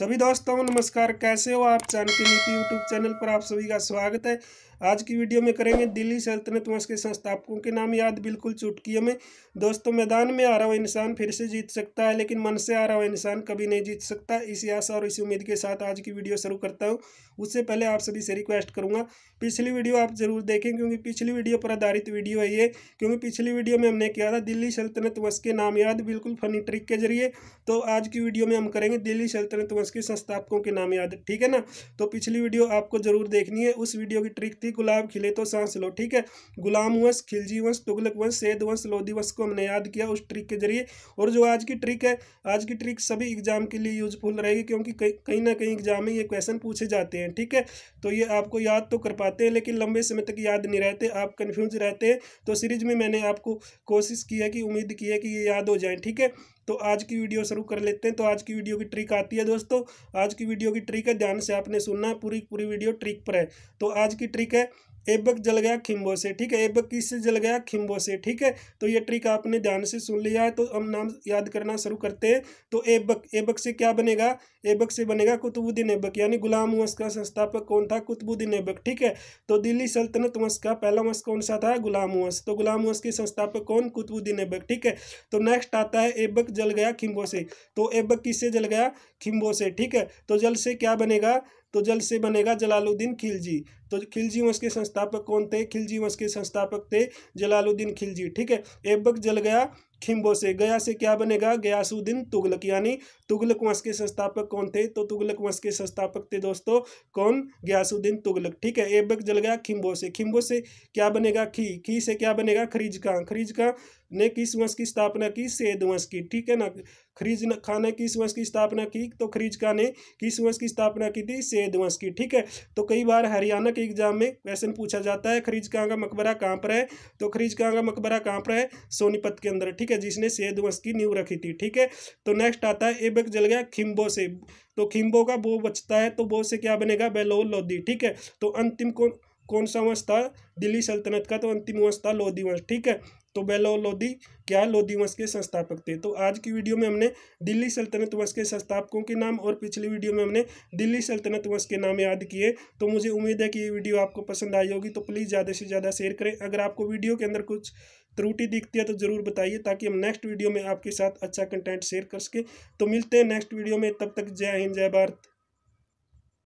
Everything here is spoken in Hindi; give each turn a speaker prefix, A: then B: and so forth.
A: सभी दोस्तों नमस्कार कैसे हो आप चांद की नीति यूट्यूब चैनल पर आप सभी का स्वागत है आज की वीडियो में करेंगे दिल्ली सल्तनत वंश के संस्थापकों के नाम याद बिल्कुल चुटकियों में दोस्तों मैदान में आ रहा हुआ इंसान फिर से जीत सकता है लेकिन मन से आ रहा हुआ इंसान कभी नहीं जीत सकता इसी आशा और इसी उम्मीद के साथ आज की वीडियो शुरू करता हूँ उससे पहले आप सभी से रिक्वेस्ट करूँगा पिछली वीडियो आप जरूर देखें क्योंकि पिछली वीडियो पर आधारित वीडियो है ये क्योंकि पिछली वीडियो में हमने किया था दिल्ली सल्तनत वंश के नाम याद बिल्कुल फनी ट्रिक के जरिए तो आज की वीडियो में हम करेंगे दिल्ली सल्तनत वंश कांग्रेस संस्थापकों के नाम याद ठीक है ना तो पिछली वीडियो आपको जरूर देखनी है उस वीडियो की ट्रिक थी गुलाब खिले तो सांस लो ठीक है गुलाम वंश खिलजी वंश तुगलक वंश सैद वंश लोधी वंश को हमने याद किया उस ट्रिक के जरिए और जो आज की ट्रिक है आज की ट्रिक सभी एग्जाम के लिए यूजफुल रहेगी क्योंकि कहीं ना कहीं एग्जाम में ये क्वेश्चन पूछे जाते हैं ठीक है तो ये आपको याद तो कर पाते हैं लेकिन लंबे समय तक याद नहीं रहते आप कन्फ्यूज रहते हैं तो सीरीज में मैंने आपको कोशिश की है कि उम्मीद की है कि ये याद हो जाए ठीक है तो आज की वीडियो शुरू कर लेते हैं तो आज की वीडियो की ट्रिक आती है दोस्तों आज की वीडियो की ट्रिक है ध्यान से आपने सुनना है पूरी पूरी वीडियो ट्रिक पर है तो आज की ट्रिक है एबक जल गया खिम्बो से ठीक है एबक किससे जल गया खिम्बो से ठीक है तो ये ट्रिक आपने ध्यान से सुन लिया है तो हम नाम याद करना शुरू करते हैं तो एबक एबक से क्या बनेगा एबक से बनेगा कुतुबुद्दीन एबक यानी गुलाम वंश का संस्थापक कौन था कुतुबुद्दीन एबक ठीक है तो दिल्ली सल्तनत वंश का पहला वंश कौन सा था गुलाम वंश तो गुलाम वंश के संस्थापक कौन कुतुबुद्दीन एबक ठीक है तो नेक्स्ट आता है एबक जल गया खिम्बो से तो एबक किससे जल गया खिम्बो से ठीक है तो जल से क्या बनेगा तो जल से बनेगा जलालुद्दीन खिलजी तो खिलजी वंश के संस्थापक कौन थे खिलजी वंश के संस्थापक थे जलालुद्दीन खिलजी ठीक है एबक जल गया खिम्बो से गया से क्या बनेगा गयासुद्दीन तुगलक यानी तुगलक वंश के संस्थापक कौन थे तो तुगलक वंश के संस्थापक थे दोस्तों कौन गयासुद्दीन तुगलक ठीक है एबक जल गया खिम्बो से खिम्बो से क्या बनेगा खी खी से क्या बनेगा खरीज खां खरीज खां ने किस वंश की स्थापना की सेद वंश की ठीक है ना खरीज खान ने किस वंश की स्थापना की तो खरीज खान ने किस वंश की स्थापना की थी सेद वंश की ठीक है तो कई बार हरियाणा के एग्जाम में क्वेश्चन पूछा जाता है खरीज खां का मकबरा कहाँ पर है तो खरीज खां का मकबरा कहाँ पर है सोनीपत के अंदर ठीक ठीक है जिसने वंश की नींव रखी थी ठीक है तो नेक्स्ट आता है एबक जल गया खिम्बो से तो खिम्बो का बो बचता है तो बो से क्या बनेगा बेलोल लोधी ठीक है तो अंतिम कौन कौन सा वंश था दिल्ली सल्तनत का तो अंतिम वंश था लोधी वंश ठीक है तो बेलो लोधी क्या लोधी वंश के संस्थापक थे तो आज की वीडियो में हमने दिल्ली सल्तनत वंश के संस्थापकों के नाम और पिछली वीडियो में हमने दिल्ली सल्तनत वंश के नाम याद किए तो मुझे उम्मीद है कि ये वीडियो आपको पसंद आई होगी तो प्लीज़ ज़्यादा से ज़्यादा शेयर करें अगर आपको वीडियो के अंदर कुछ त्रुटि दिखती है तो ज़रूर बताइए ताकि हम नेक्स्ट वीडियो में आपके साथ अच्छा कंटेंट शेयर कर सकें तो मिलते हैं नेक्स्ट वीडियो में तब तक जय हिंद जय भारत